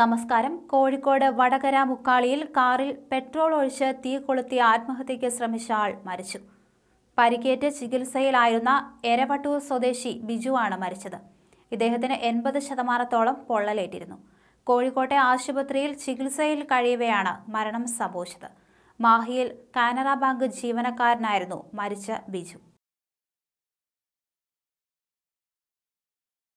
നമസ്കാരം കോഴിക്കോട് വടകര മുക്കാളിയിൽ കാറിൽ പെട്രോൾ ഒഴിച്ച് തീ കൊളുത്തി ആത്മഹത്യയ്ക്ക് ശ്രമിച്ച ആൾ മരിച്ചു പരിക്കേറ്റ് ചികിത്സയിലായിരുന്ന എരവട്ടൂർ സ്വദേശി ബിജുവാണ് മരിച്ചത് ഇദ്ദേഹത്തിന് എൺപത് ശതമാനത്തോളം പൊള്ളലേറ്റിരുന്നു കോഴിക്കോട്ടെ ആശുപത്രിയിൽ ചികിത്സയിൽ കഴിയവെയാണ് മരണം സംഭവിച്ചത് മാഹിയിൽ കാനറ ബാങ്ക് ജീവനക്കാരനായിരുന്നു മരിച്ച ബിജു